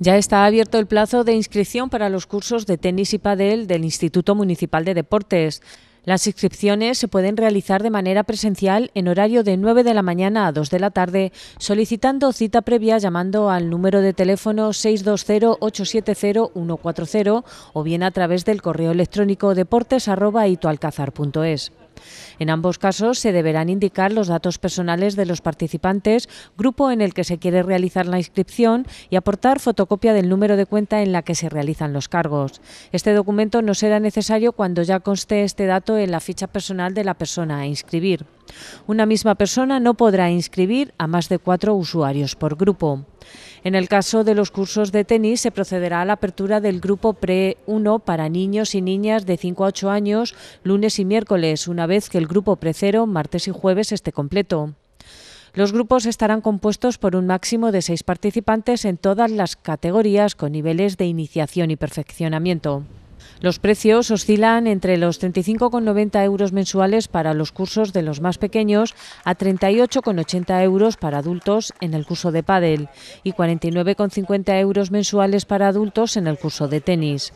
Ya está abierto el plazo de inscripción para los cursos de tenis y padel del Instituto Municipal de Deportes. Las inscripciones se pueden realizar de manera presencial en horario de 9 de la mañana a 2 de la tarde, solicitando cita previa llamando al número de teléfono 620870140 o bien a través del correo electrónico deportes.itualcazar.es. En ambos casos se deberán indicar los datos personales de los participantes, grupo en el que se quiere realizar la inscripción y aportar fotocopia del número de cuenta en la que se realizan los cargos. Este documento no será necesario cuando ya conste este dato en la ficha personal de la persona a inscribir. Una misma persona no podrá inscribir a más de cuatro usuarios por grupo. En el caso de los cursos de tenis, se procederá a la apertura del grupo Pre-1 para niños y niñas de 5 a 8 años lunes y miércoles, una vez que el grupo Pre-0 martes y jueves esté completo. Los grupos estarán compuestos por un máximo de seis participantes en todas las categorías con niveles de iniciación y perfeccionamiento. Los precios oscilan entre los 35,90 euros mensuales para los cursos de los más pequeños a 38,80 euros para adultos en el curso de pádel y 49,50 euros mensuales para adultos en el curso de tenis.